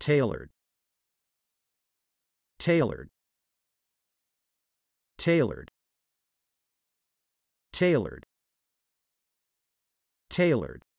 tailored tailored tailored tailored tailored